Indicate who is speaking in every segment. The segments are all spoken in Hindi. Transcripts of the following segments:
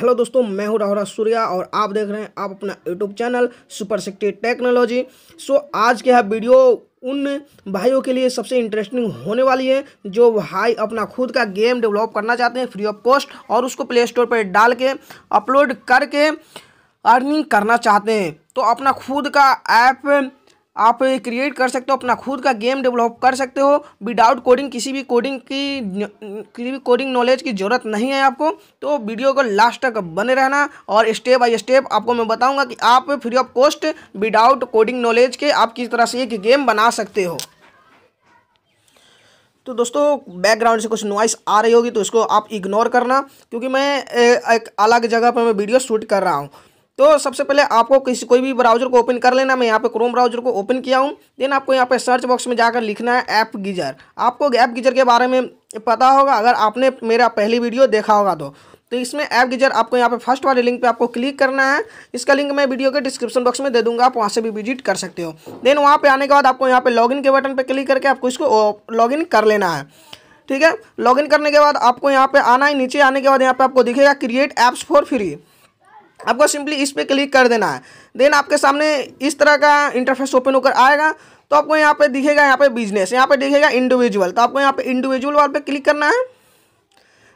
Speaker 1: हेलो दोस्तों मैं हूँ राहुल सूर्या और आप देख रहे हैं आप अपना YouTube channel super sixty technology so आज के है वीडियो उन भाइयों के लिए सबसे इंटरेस्टिंग होने वाली है जो भाई अपना खुद का गेम डेवलप करना चाहते हैं फ्री ऑफ कॉस्ट और उसको प्ले स्टोर पर डाल के अपलोड करके अर्निंग करना चाहते हैं तो अपना खुद का ऐप आप क्रिएट कर सकते हो अपना खुद का गेम डेवलप कर सकते हो विदाउट कोडिंग किसी भी कोडिंग की किसी भी कोडिंग नॉलेज की ज़रूरत नहीं है आपको तो वीडियो को लास्ट तक बने रहना और स्टेप बाय स्टेप आपको मैं बताऊंगा कि आप free of cost without coding knowledge के आप किस तरह से एक गेम बना सकते हो तो दोस्तों बैकग्राउंड से कुछ नॉइस आ रही होगी तो इसको आप इग्नोर करना क्योंकि मैं एक अलग जगह पर मैं वीडियो शूट कर रहा हूँ तो सबसे पहले आपको किसी कोई भी ब्राउजर को ओपन कर लेना मैं यहाँ पे क्रोम ब्राउजर को ओपन किया हूँ देन आपको यहाँ पे सर्च बॉक्स में जाकर लिखना है ऐप गीजर आपको ऐप गीजर के बारे में पता होगा अगर आपने मेरा पहली वीडियो देखा होगा तो तो इसमें ऐप गीजर आपको यहाँ पे फर्स्ट वाले लिंक पे आपको क्लिक करना है इसका लिंक मैं वीडियो के डिस्क्रिप्शन बॉक्स में दे दूंगा आप वहाँ से भी विजिट कर सकते हो देन वहाँ पे आने के बाद आपको यहाँ पे लॉगिन के बटन पे क्लिक करके आपको इसको लॉगिन कर लेना है ठीक है लॉगिन करने के बाद आपको यहाँ पे आना है नीचे आने के बाद यहाँ पे आपको दिखेगा क्रिएट ऐप्स फॉर फ्री आपको सिंपली इस पर क्लिक कर देना है देन आपके सामने इस तरह का इंटरफेस ओपन होकर आएगा तो आपको यहाँ पे दिखेगा यहाँ पे बिजनेस यहाँ पे दिखेगा इंडिविजुअल तो आपको यहाँ पे इंडिविजुअल वाल पे क्लिक करना है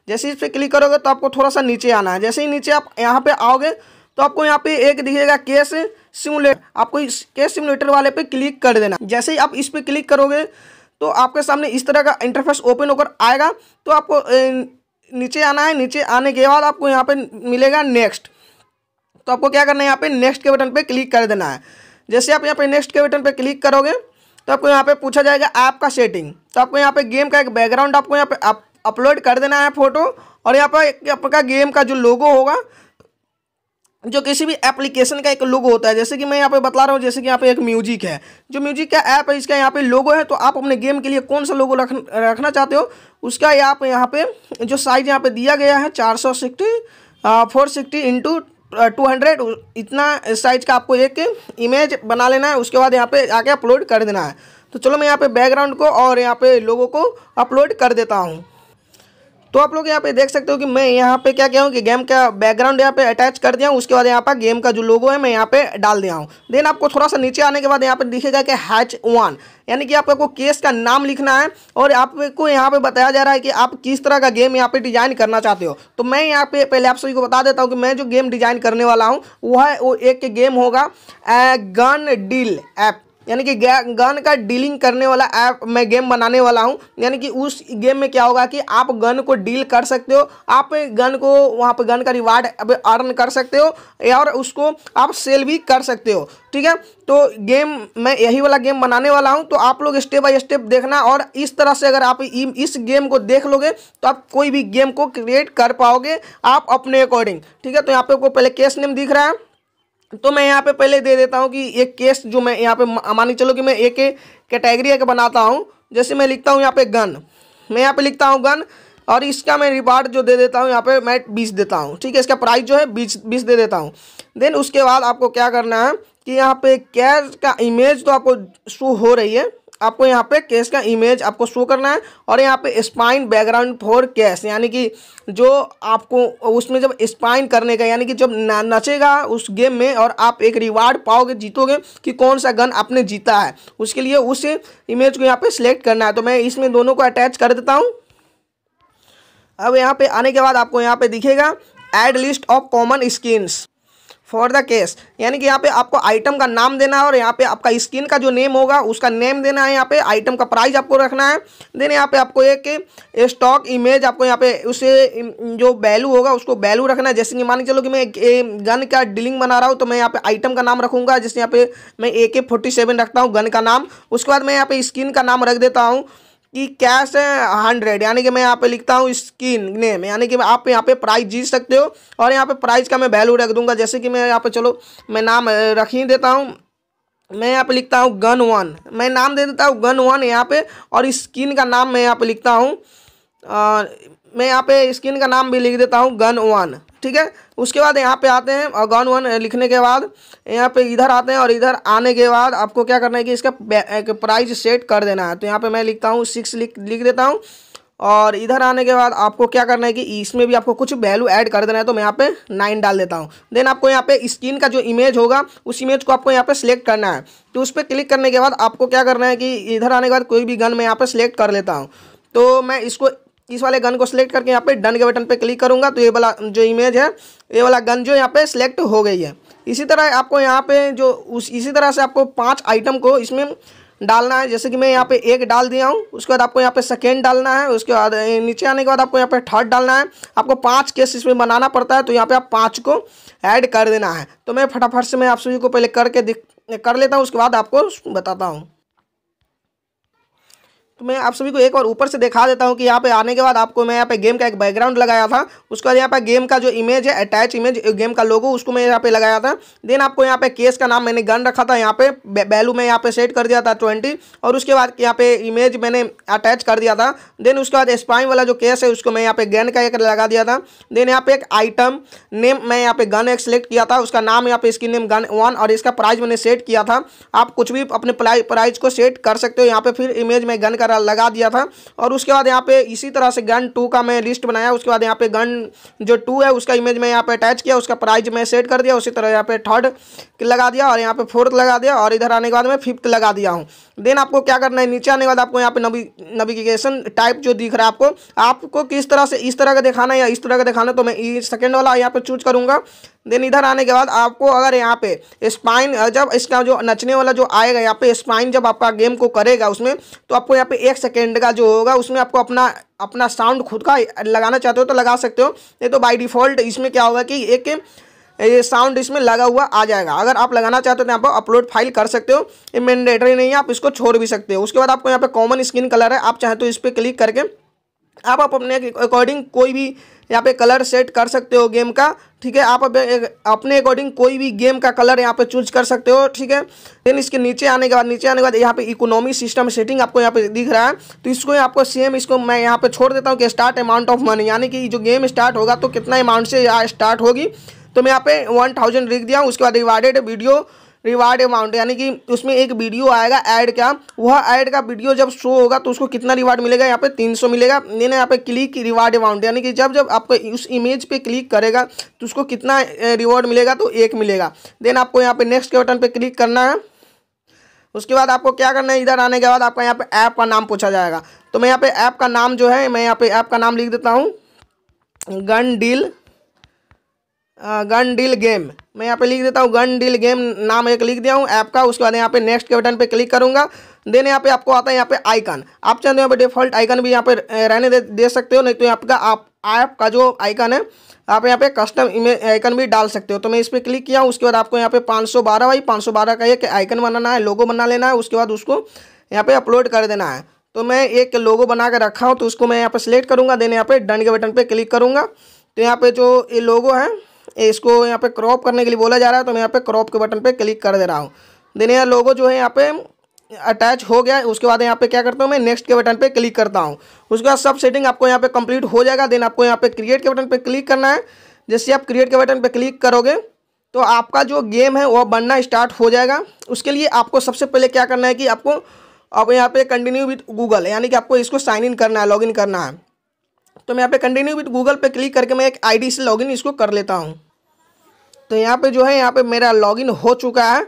Speaker 1: जैसे इस पर क्लिक करोगे तो आपको थोड़ा सा नीचे आना है जैसे ही नीचे आप यहाँ पे आओगे तो आपको यहाँ पे एक दिखेगा केस सिमुलेटर आपको इस केस सिमुलेटर वाले पे क्लिक कर देना जैसे ही आप इस पर क्लिक करोगे तो आपके सामने इस तरह का इंटरफेस ओपन होकर आएगा तो आपको नीचे आना है नीचे आने के बाद आपको यहाँ पर मिलेगा नेक्स्ट तो आपको क्या करना है यहाँ पे नेक्स्ट के बटन पे क्लिक कर देना है जैसे आप यहाँ पे नेक्स्ट के बटन पे क्लिक करोगे तो आपको यहाँ पे पूछा जाएगा ऐप का सेटिंग तो आपको यहाँ पे गेम का एक बैकग्राउंड आपको यहाँ पे अपलोड कर देना है फोटो और यहाँ पर आपका गेम का जो लोगो होगा जो किसी भी एप्लीकेशन का एक लोगो होता है जैसे कि मैं यहाँ पे बता रहा हूँ जैसे कि यहाँ पे एक म्यूजिक है जो म्यूजिक का ऐप है इसका यहाँ पे लोगो है तो आप अपने गेम के लिए कौन सा लोगो रख रखना चाहते हो उसका आप यहाँ पे जो साइज़ यहाँ पे दिया गया है चार सौ sixty four sixty into two hundred इतना साइज का आपको एक इमेज बना लेना है उसके बाद यहाँ पे आके अपलोड कर देना है तो चलो मैं यहाँ पे बैकग्राउंड को और यहाँ पे लोगों को अपलोड कर देता हूँ तो आप लोग यहाँ पे देख सकते हो कि मैं यहाँ पे क्या क्या हूँ कि गेम का बैकग्राउंड यहाँ पे अटैच कर दिया हूँ उसके बाद यहाँ पर गेम का जो लोगो है मैं यहाँ पे डाल दिया हूँ देन आपको थोड़ा सा नीचे आने के बाद यहाँ पे दिखेगा कि हैच वन यानी कि आपको केस का नाम लिखना है और आपको यहाँ पे बताया जा रहा है कि आप किस तरह का गेम यहाँ पे डिजाइन करना चाहते हो तो मैं यहाँ पे पहले आप सभी को बता देता हूँ कि मैं जो गेम डिजाइन करने वाला हूँ वह वो एक गेम होगा गन डील ऐप यानी कि गन का डीलिंग करने वाला ऐप मैं गेम बनाने वाला हूँ यानी कि उस गेम में क्या होगा कि आप गन को डील कर सकते हो आप गन को वहाँ पर गन का रिवार्ड अर्न कर सकते हो और उसको आप सेल भी कर सकते हो ठीक है तो गेम मैं यही वाला गेम बनाने वाला हूँ तो आप लोग स्टेप बाय स्टेप देखना और इस तरह से अगर आप इस गेम को देख लोगे तो आप कोई भी गेम को क्रिएट कर पाओगे आप अपने अकॉर्डिंग ठीक है तो यहाँ पे आपको पहले कैश नेम दिख रहा है तो मैं यहाँ पे पहले दे देता हूँ कि एक केस जो मैं यहाँ पे मानी चलो कि मैं एक कैटेगरी एक बनाता हूँ जैसे मैं लिखता हूँ यहाँ पे गन मैं यहाँ पे लिखता हूँ गन और इसका मैं रिवार्ड जो दे देता हूँ यहाँ पे मैं बीस देता हूँ ठीक है इसका प्राइस जो है बीस बीस दे देता हूँ देन उसके बाद आपको क्या करना है कि यहाँ पे कैश का इमेज तो आपको शो हो रही है आपको यहाँ पे केस का इमेज आपको शो करना है और यहाँ पे स्पाइन बैकग्राउंड फॉर केस यानी कि जो आपको उसमें जब स्पाइन करने का यानी कि जब नचेगा उस गेम में और आप एक रिवार्ड पाओगे जीतोगे कि कौन सा गन आपने जीता है उसके लिए उस इमेज को यहाँ पे सिलेक्ट करना है तो मैं इसमें दोनों को अटैच कर देता हूँ अब यहाँ पे आने के बाद आपको यहाँ पे दिखेगा add list of common skins for the case यानी कि यहाँ पे आपको आइटम का नाम देना है और यहाँ पे आपका स्किन का जो नेम होगा उसका नेम देना है यहाँ पे आइटम का प्राइस आपको रखना है देन यहाँ पे आपको एक स्टॉक इमेज आपको यहाँ पे उसे जो वैल्यू होगा उसको वैल्यू रखना है जैसे कि मान के चलो कि मैं गन का डीलिंग बना रहा हूँ तो मैं यहाँ पे आइटम का नाम रखूँगा जैसे यहाँ पे मैं ए के रखता हूँ गन का नाम उसके बाद मैं यहाँ पे स्किन का नाम रख देता हूँ कि कैश है हंड्रेड यानी कि मैं यहाँ पे लिखता हूँ स्किन नेम यानी कि आप यहाँ पे प्राइस जीत सकते हो और यहाँ पे प्राइस का मैं वैल्यू रख दूंगा जैसे कि मैं यहाँ पे चलो मैं नाम रख ही देता हूँ मैं यहाँ पे लिखता हूँ गन वन मैं नाम दे देता हूँ गन वन यहाँ पे और स्किन का नाम मैं यहाँ पे लिखता हूँ मैं यहाँ पे स्किन का नाम भी लिख देता हूँ गन वन ठीक है उसके बाद यहाँ पे आते हैं गन वन लिखने के बाद यहाँ पे इधर आते हैं और इधर आने के बाद आपको क्या करना है कि इसका एक प्राइस सेट कर देना है तो यहाँ पे मैं लिखता हूँ सिक्स लिख लिख देता हूँ और इधर आने के बाद आपको क्या करना है कि इसमें भी आपको कुछ वैल्यू ऐड कर देना है तो मैं यहाँ पे नाइन डाल देता हूँ देन आपको यहाँ पे स्क्रीन का जो इमेज होगा उस इमेज को आपको यहाँ पे सिलेक्ट करना है तो उस पर क्लिक करने के बाद आपको क्या करना है कि इधर आने के बाद कोई भी गन मैं यहाँ पे सिलेक्ट कर लेता हूँ तो मैं इसको इस वाले गन को सिलेक्ट करके यहाँ पे डन के बटन पे क्लिक करूँगा तो ये वाला जो इमेज है ये वाला गन जो यहाँ पे सिलेक्ट हो गई है इसी तरह आपको यहाँ पे जो उस इसी तरह से आपको पाँच आइटम को इसमें डालना है जैसे कि मैं यहाँ पे एक डाल दिया हूँ उसके बाद आपको यहाँ पे सेकेंड डालना है उसके बाद नीचे आने के बाद आपको यहाँ पे थर्ड डालना है आपको पांच केस इसमें बनाना पड़ता है तो यहाँ पे आप पांच को ऐड कर देना है तो मैं फटाफट से मैं आप सभी को पहले करके कर लेता हूँ उसके बाद आपको बताता हूँ तो मैं आप सभी को एक बार ऊपर से दिखा देता हूँ कि यहाँ पे आने के बाद आपको मैं यहाँ पे गेम का एक बैकग्राउंड लगाया था उसके बाद यहाँ पे गेम का जो इमेज है अटैच इमेज गेम का लोगो उसको मैं यहाँ पे लगाया था देन आपको यहाँ पे केस का नाम मैंने गन रखा था यहाँ पे वैल्यू मैं यहाँ पे सेट कर दिया था ट्वेंटी और उसके बाद यहाँ पे इमेज मैंने अटैच कर दिया था देन उसके बाद स्पाइन वाला जो केस है उसको मैं यहाँ पे गन का एक लगा दिया था देन यहाँ पे एक आइटम नेम मैं यहाँ पे गन एक सेलेक्ट किया था उसका नाम यहाँ पे इसकी नेम गन वन और इसका प्राइज मैंने सेट किया था आप कुछ भी अपने प्राइज को सेट कर सकते हो यहाँ पे फिर इमेज में गन का वगैरह लगा दिया था और उसके बाद यहाँ पे इसी तरह से गन टू का मैं लिस्ट बनाया उसके बाद यहाँ पे गन जो टू है उसका इमेज मैं यहाँ पे अटैच किया उसका प्राइज मैं सेट कर दिया उसी तरह यहाँ पे थर्ड लगा दिया और यहाँ पे फोर्थ लगा दिया और इधर आने के बाद मैं फिफ्थ लगा दिया हूँ देन आपको क्या करना है नीचे आने के बाद आपको यहाँ पे नवी नविगेशन टाइप जो दिख रहा है आपको आपको किस तरह से इस तरह का दिखाना है या इस तरह का दिखाना तो मैं सेकेंड वाला यहाँ पे चूज करूँगा देन इधर आने के बाद आपको अगर यहाँ पे स्पाइन जब इसका जो नचने वाला जो आएगा यहाँ पे स्पाइन जब आपका गेम को करेगा उसमें तो आपको यहाँ पे एक सेकेंड का जो होगा उसमें आपको अपना अपना साउंड खुद का लगाना चाहते हो तो लगा सकते हो नहीं तो बाई डिफ़ॉल्ट इसमें क्या होगा कि एक ये साउंड इसमें लगा हुआ आ जाएगा अगर आप लगाना चाहते हो तो यहाँ पर अपलोड फाइल कर सकते हो ये मैंडेटरी नहीं है आप इसको छोड़ भी सकते हो उसके बाद आपको यहाँ पे कॉमन स्किन कलर है आप चाहे तो इस पर क्लिक करके आप, आप अपने अकॉर्डिंग कोई भी यहाँ पे कलर सेट कर सकते हो गेम का ठीक है आप अपने अकॉर्डिंग कोई भी गेम का कलर यहाँ पे चूज कर सकते हो ठीक है देन इसके नीचे आने के बाद नीचे आने के बाद यहाँ पे इकोनॉमी सिस्टम सेटिंग आपको यहाँ पे दिख रहा है तो इसको आपको सेम इसको मैं यहाँ पे छोड़ देता हूँ कि स्टार्ट अमाउंट ऑफ मनी यानी कि जो गेम स्टार्ट होगा तो कितना अमाउंट से स्टार्ट होगी तो मैं यहाँ पे वन थाउजेंड लिख दिया उसके बाद रिवार्डेड वीडियो रिवार्ड अमाउंट यानी कि उसमें एक वीडियो आएगा ऐड का वह ऐड का वीडियो जब शो होगा तो उसको कितना रिवार्ड मिलेगा यहाँ पे 300 मिलेगा नहीं यहाँ पे क्लिक रिवार्ड अमाउंट यानी कि जब जब आपको उस इमेज पे क्लिक करेगा तो उसको कितना रिवॉर्ड मिलेगा तो एक मिलेगा देन आपको यहाँ पे नेक्स्ट के बटन पर क्लिक करना है उसके बाद आपको क्या करना है इधर आने के बाद आपका यहाँ पे ऐप का नाम पूछा जाएगा तो मैं यहाँ पे ऐप का नाम जो है मैं यहाँ पे ऐप का नाम लिख देता हूँ gun deal gun deal game मैं यहाँ पे लिख देता हूँ गन डील गेम नाम एक लिख दिया हूँ ऐप का उसके बाद यहाँ पे नेक्स्ट के बटन पे क्लिक करूँगा देन यहाँ पे आपको आता है यहाँ पे आइकन आप चाहते हो यहाँ पे डिफॉल्ट आइकन भी यहाँ पे रहने दे, दे सकते हो नहीं तो यहाँ का आप ऐप का जो आइकन है आप यहाँ पे कस्टम इमेज आइकन भी डाल सकते हो तो मैं इस पर क्लिक किया उसके बाद आपको यहाँ पे पाँच भाई बारह का एक आइकन बनाना है लोगो बना लेना है उसके बाद उसको यहाँ पे अपलोड कर देना है तो मैं एक लोगो बना के रखा हूँ तो उसको मैं यहाँ पे सिलेक्ट करूँगा देन यहाँ पे डन के बटन पर क्लिक करूँगा तो यहाँ पे जो ये लोगो है इसको यहाँ पे क्रॉप करने के लिए बोला जा रहा है तो मैं यहाँ पे क्रॉप के बटन पे क्लिक कर दे रहा हूँ देन यार लोगो जो है यहाँ पे अटैच हो गया उसके बाद यहाँ पे क्या करता हूँ मैं नेक्स्ट के बटन पे क्लिक करता हूँ उसके बाद सब सेटिंग आपको यहाँ पे कंप्लीट हो जाएगा देन आपको यहाँ पे क्रिएट के बटन पे क्लिक करना है जैसे आप क्रिएट के बटन पे क्लिक करोगे तो आपका जो गेम है वह बनना स्टार्ट हो जाएगा उसके लिए आपको सबसे पहले क्या करना है कि आपको अब यहाँ पे कंटिन्यू विथ गूगल यानी कि आपको इसको साइन इन करना है इन करना है तो मैं यहाँ पे कंटिन्यू विद गूगल पे क्लिक करके मैं एक आईडी से लॉगिन इसको कर लेता हूँ तो यहाँ पे जो है यहाँ पे मेरा लॉगिन हो चुका है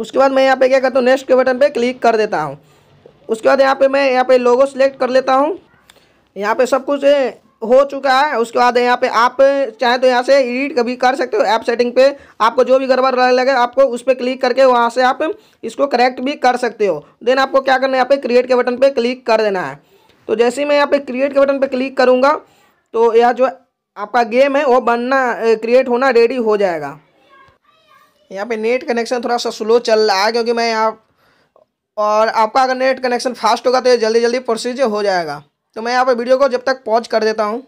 Speaker 1: उसके बाद मैं यहाँ पे क्या करता हूँ नेक्स्ट के बटन पे क्लिक कर देता हूँ उसके बाद यहाँ पे मैं यहाँ पे लोगो सेलेक्ट कर लेता हूँ यहाँ पे सब कुछ हो चुका है उसके बाद यहाँ पे आप चाहे तो यहाँ से एडिट कभी कर सकते हो ऐप सेटिंग पे आपको जो भी गड़बड़ लगे आपको उस पर क्लिक करके वहाँ से आप इसको करेक्ट भी कर सकते हो देन आपको क्या करना है यहाँ पे क्रिएट के बटन पे क्लिक कर देना है तो जैसे ही मैं यहाँ पे क्रिएट के बटन पे क्लिक करूँगा तो यह जो आपका गेम है वो बनना क्रिएट होना रेडी हो जाएगा यहाँ पे नेट कनेक्शन थोड़ा सा स्लो चल रहा है क्योंकि मैं यहाँ और आपका अगर नेट कनेक्शन फास्ट होगा तो ये जल्दी जल्दी प्रोसीजर हो जाएगा तो मैं यहाँ पर वीडियो को जब तक पॉज कर देता हूँ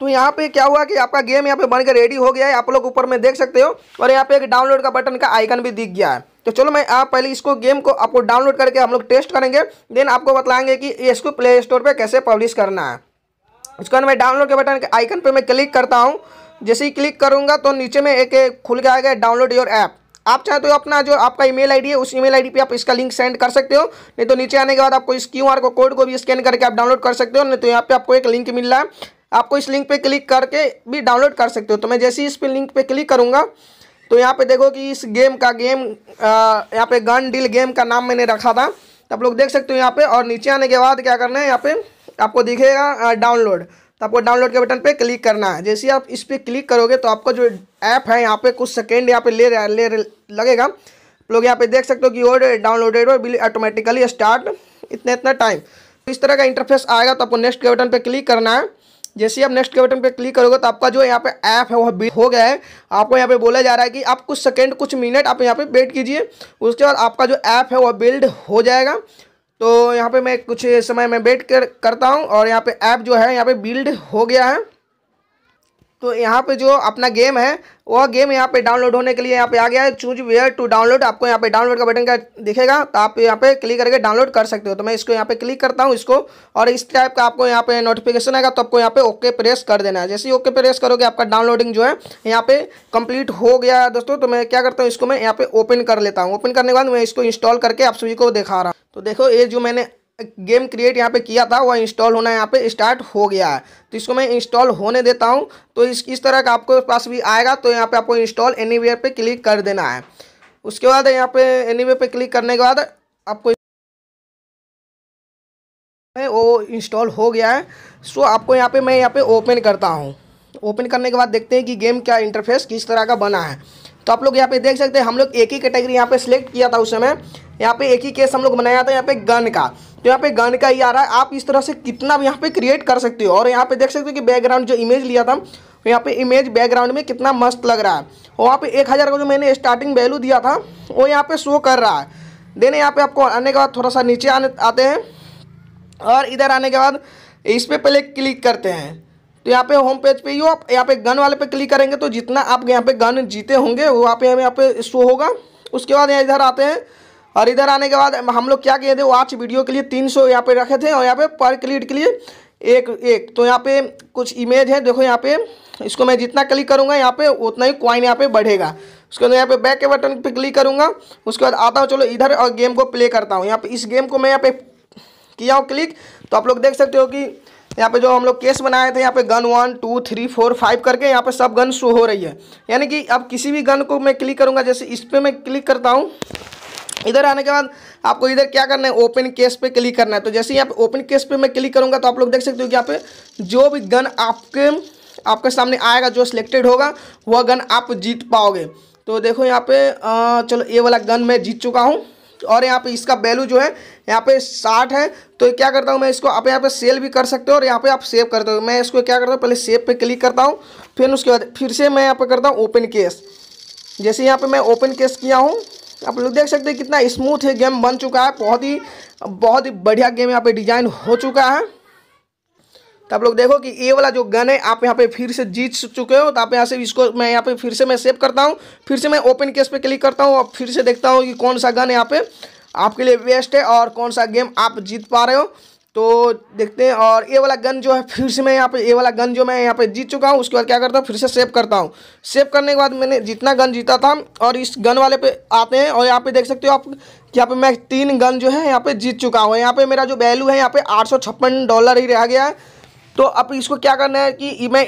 Speaker 1: तो यहाँ पे क्या हुआ कि आपका गेम यहाँ पे बनकर रेडी हो गया है आप लोग ऊपर में देख सकते हो और यहाँ पे एक डाउनलोड का बटन का आइकन भी दिख गया है तो चलो मैं आप पहले इसको गेम को आपको डाउनलोड करके हम लोग टेस्ट करेंगे देन आपको बताएंगे कि इसको प्ले स्टोर पर कैसे पब्लिश करना है उसके बाद मैं डाउनलोड के बटन के आइकन पर मैं क्लिक करता हूँ जैसे ही क्लिक करूँगा तो नीचे में एक खुल के आएगा डाउनलोड योर ऐप आप चाहे तो अपना जो आपका ईमेल आईडी है उस ईमेल आईडी पे आप इसका लिंक सेंड कर सकते हो नहीं तो नीचे आने के बाद आपको इस क्यू आर को कोड को भी स्कैन करके आप डाउनलोड कर सकते हो नहीं तो यहाँ पे आपको एक लिंक मिल रहा है आपको इस लिंक पे क्लिक करके भी डाउनलोड कर सकते हो तो मैं जैसे ही इस पर लिंक पे क्लिक करूँगा तो यहाँ पे देखो कि इस गेम का गेम यहाँ पे गन डील गेम का नाम मैंने रखा था तो आप लोग देख सकते हो यहाँ पे और नीचे आने के बाद क्या करना है यहाँ पे आपको दिखेगा डाउनलोड तो आपको डाउनलोड के बटन पे क्लिक करना है जैसे आप इस पर क्लिक करोगे तो आपका जो ऐप है यहाँ पे कुछ सेकेंड यहाँ पे ले रहा ले लगेगा आप लोग यहाँ पे देख सकते हो कि और डाउनलोडेड और बिल ऑटोमेटिकली स्टार्ट इतना इतना टाइम इस तरह का इंटरफेस आएगा तो आपको नेक्स्ट के बटन पर क्लिक करना है जैसे आप नेक्स्ट के बटन पे क्लिक करोगे तो आपका जो यहाँ पे ऐप है वह बिल हो गया है आपको यहाँ पे बोला जा रहा है कि आप कुछ सेकेंड कुछ मिनट आप यहाँ पे वेट कीजिए उसके बाद आपका जो ऐप है वह बिल्ड हो जाएगा तो यहाँ पे मैं कुछ समय में वेट कर करता हूँ और यहाँ पे ऐप जो है यहाँ पे बिल्ड हो गया है तो यहाँ पे जो अपना गेम है वह गेम यहाँ पे डाउनलोड होने के लिए यहाँ पे आ गया है चूज वेयर टू डाउनलोड आपको यहाँ पे डाउनलोड का बटन का दिखेगा तो आप यहाँ पे क्लिक करके डाउनलोड कर सकते हो तो मैं इसको यहाँ पे क्लिक करता हूँ इसको और इस टाइप का आपको यहाँ पे नोटिफिकेशन आएगा तो आपको यहाँ पे ओके प्रेस कर देना है जैसे ही ओके प्रेस करोगे आपका डाउनलोडिंग जो है यहाँ पे कंप्लीट हो गया है दोस्तों तो मैं क्या करता हूँ इसको मैं यहाँ पे ओपन कर लेता हूँ ओपन करने के बाद मैं इसको इंस्टॉल करके आप सभी को दिखा रहा हूँ तो देखो ये जो मैंने गेम क्रिएट यहाँ पे किया था वह इंस्टॉल होना यहाँ पे स्टार्ट हो गया है तो इसको मैं इंस्टॉल होने देता हूँ तो इस इस तरह का आपको पास भी आएगा तो यहाँ पे आपको इंस्टॉल एनी पे क्लिक कर देना है उसके बाद यहाँ पे एनी पे क्लिक करने के बाद आपको वो इंस्टॉल हो गया है सो आपको यहाँ पे मैं यहाँ पे ओपन करता हूँ ओपन करने के बाद देखते हैं कि गेम क्या इंटरफेस किस तरह का बना है तो आप लोग यहाँ पे देख सकते हैं हम लोग एक ही कैटेगरी यहाँ पे सिलेक्ट किया था उस समय यहाँ पे एक ही केस हम लोग बनाया था यहाँ पे गन का तो यहाँ पे गन का ही आ रहा है आप इस तरह से कितना भी यहाँ पे क्रिएट कर सकते हो और यहाँ पे देख सकते हो कि बैकग्राउंड जो इमेज लिया था यहाँ पे इमेज बैकग्राउंड में कितना मस्त लग रहा है वहाँ पे एक हज़ार का जो मैंने स्टार्टिंग वैल्यू दिया था वो यहाँ पे शो कर रहा है देन यहाँ पे आपको आने के बाद थोड़ा सा नीचे आने आते हैं और इधर आने के बाद इस पर पहले क्लिक करते हैं तो यहाँ पे होम पेज पे ही हो आप यहाँ पे गन वाले पे क्लिक करेंगे तो जितना आप यहाँ पे गन जीते होंगे वो आप यहाँ पे शो होगा उसके बाद यहाँ इधर आते हैं और इधर आने के बाद हम लोग क्या किए थे वाच वीडियो के लिए तीन सौ यहाँ पे रखे थे और यहाँ पे पर क्लिक के लिए एक एक तो यहाँ पे कुछ इमेज है देखो यहाँ पे इसको मैं जितना क्लिक करूँगा यहाँ पे उतना ही क्वाइन यहाँ पे बढ़ेगा उसके बाद यहाँ पे बैक के बटन पे क्लिक करूँगा उसके बाद आता हूँ चलो इधर और गेम को प्ले करता हूँ यहाँ पे इस गेम को मैं यहाँ पे किया हूँ क्लिक तो आप लोग देख सकते हो कि यहाँ पे जो हम लोग केस बनाए थे यहाँ पे gun one two three four five करके यहाँ पे सब गन शो हो रही है यानी कि अब किसी भी गन को मैं क्लिक करूँगा जैसे इस पर मैं क्लिक करता हूँ इधर आने के बाद आपको इधर क्या करना है ओपन केस पे क्लिक करना है तो जैसे यहाँ पे ओपन केस पे मैं क्लिक करूँगा तो आप लोग देख सकते हो कि यहाँ पे जो भी गन आपके आपके सामने आएगा जो सिलेक्टेड होगा वह गन आप जीत पाओगे तो देखो यहाँ पे चलो ये वाला गन मैं जीत चुका हूँ और यहाँ पे इसका वैल्यू जो है यहाँ पे साठ है तो क्या करता हूँ मैं इसको आप यहाँ पे सेल भी कर सकते हो और यहाँ पे आप सेव करते हो मैं इसको क्या करता हूँ पहले सेव पे क्लिक करता हूँ फिर उसके बाद फिर से मैं यहाँ पे करता हूँ ओपन केस जैसे यहाँ पे मैं ओपन केस किया हूँ आप लोग देख सकते हैं कितना स्मूथ है गेम बन चुका है बहुत ही बहुत ही बढ़िया गेम यहाँ पे डिजाइन हो चुका है तो आप लोग देखो कि ये वाला जो गन है आप यहाँ पे फिर से जीत चुके हो तो आप यहाँ से इसको मैं यहाँ पे फिर से मैं सेव करता हूँ फिर से मैं ओपन केस पे क्लिक करता हूँ और फिर से देखता हूँ कि कौन सा गन यहाँ पे आपके लिए बेस्ट है और कौन सा गेम आप जीत पा रहे हो तो देखते हैं और ये वाला गन जो है फिर से मैं यहाँ पे ये वाला गन जो मैं यहाँ पे जीत चुका हूँ उसके बाद क्या करता हूँ फिर से सेव करता हूँ सेव करने के बाद मैंने जितना गन जीता था और इस गन वाले पे आते हैं और यहाँ पे देख सकते हो आप कि यहाँ पे मैं तीन गन जो है यहाँ पे जीत चुका हूँ यहाँ पे मेरा जो वैल्यू है यहाँ पे आठ डॉलर ही रह गया है तो अब इसको क्या करना है कि मैं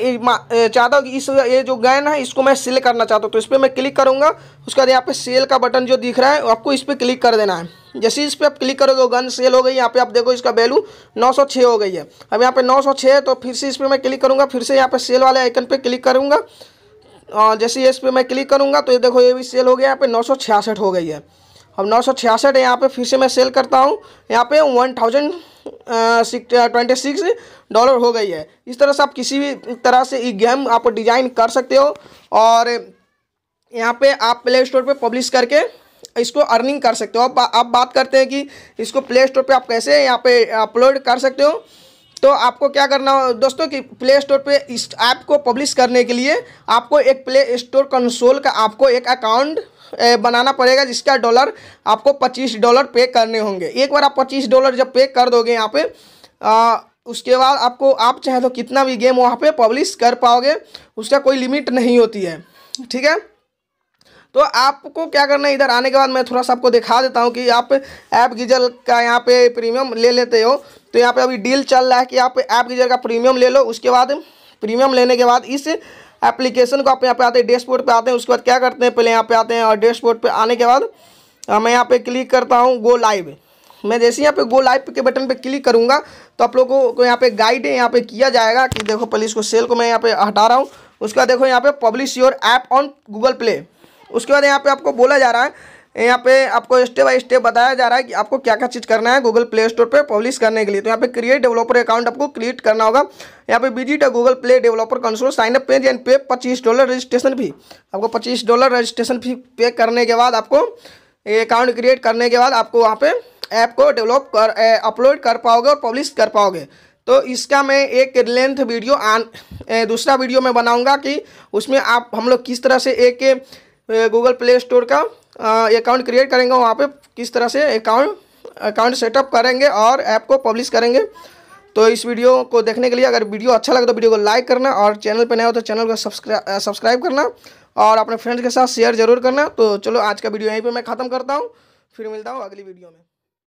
Speaker 1: चाहता हूँ कि इस ये जो गैन है इसको मैं सेल करना चाहता हूँ तो इस पर मैं क्लिक करूँगा उसके बाद यहाँ पे सेल का बटन जो दिख रहा है आपको इस पर क्लिक कर देना है जैसे इस पर आप क्लिक करोगे गन सेल हो गई यहाँ पे आप देखो इसका वैल्यू 906 हो गई है अब यहाँ पे 906 है तो फिर से इस पर मैं क्लिक करूँगा फिर से यहाँ पे सेल वाले आइकन पे क्लिक करूँगा और जैसे इस पर मैं क्लिक करूँगा तो ये देखो ये भी सेल हो गया यहाँ पे नौ हो गई है अब नौ छियासठ यहाँ पर फिर से मैं सेल करता हूँ यहाँ पे वन ट्वेंटी सिक्स डॉलर हो गई है इस तरह से आप किसी भी तरह से ये गेम आप डिजाइन कर सकते हो और यहाँ पे आप प्ले स्टोर पे पब्लिश करके इसको अर्निंग कर सकते हो अब आप बात करते हैं कि इसको प्ले स्टोर पे आप कैसे यहाँ पे अपलोड कर सकते हो तो आपको क्या करना हो दोस्तों कि प्ले स्टोर पे इस ऐप को पब्लिश करने के लिए आपको एक प्ले स्टोर कंसोल का आपको एक अकाउंट बनाना पड़ेगा जिसका डॉलर आपको पच्चीस डॉलर पे करने होंगे एक बार आप पच्चीस डॉलर जब पे कर दोगे यहाँ पे आ, उसके बाद आपको आप चाहे तो कितना भी गेम वहाँ पे पब्लिश कर पाओगे उसका कोई लिमिट नहीं होती है ठीक है तो आपको क्या करना है इधर आने के बाद मैं थोड़ा सा आपको दिखा देता हूँ कि आप ऐप गीजल का यहाँ पे प्रीमियम ले लेते हो तो यहाँ पे अभी डील चल रहा है कि आप ऐप की जगह प्रीमियम ले लो उसके बाद प्रीमियम लेने के बाद इस एप्लीकेशन को आप यहाँ पे आते हैं डैशबोर्ड पे आते हैं उसके बाद क्या करते हैं पहले यहाँ पे आते हैं और डैशबोर्ड पे आने के बाद मैं यहाँ पे क्लिक करता हूँ गो लाइव मैं जैसे यहाँ पे गो लाइव के बटन पे क्लिक करूँगा तो आप लोगों को यहाँ पे गाइड यहाँ पे किया जाएगा कि देखो पहले इसको सेल को मैं यहाँ पे हटा रहा हूँ उसके बाद देखो यहाँ पे publish your app on Google play उसके बाद यहाँ पे आपको बोला जा रहा है यहाँ पे आपको स्टेप बाय स्टेप बताया जा रहा है कि आपको क्या क्या चीज़ करना है गूगल प्ले स्टोर पर पब्लिश करने के लिए तो यहाँ पे क्रिएट डेवलपर अकाउंट आपको क्रिएट करना होगा यहाँ पे विजिट है Google play developer console sign up page and पे पच्चीस डॉलर रजिस्ट्रेशन फी आपको पच्चीस डॉलर रजिस्ट्रेशन फी पे करने के बाद आपको अकाउंट क्रिएट करने के बाद आपको वहाँ पे ऐप को डेवलप कर अपलोड कर पाओगे और पब्लिश कर पाओगे तो इसका मैं एक लेंथ वीडियो आन दूसरा वीडियो मैं बनाऊंगा कि उसमें आप हम लोग किस तरह से एक गूगल प्ले स्टोर का अकाउंट क्रिएट करेंगे वहाँ पे किस तरह से अकाउंट अकाउंट सेटअप करेंगे और ऐप को पब्लिश करेंगे तो इस वीडियो को देखने के लिए अगर वीडियो अच्छा लगे तो वीडियो को लाइक करना और चैनल पर नया हो तो चैनल को सब्सक्राइब सब्सक्राइब करना और अपने फ्रेंड्स के साथ शेयर जरूर करना तो चलो आज का वीडियो यहीं पर मैं ख़त्म करता हूँ फिर मिलता हूँ अगली वीडियो में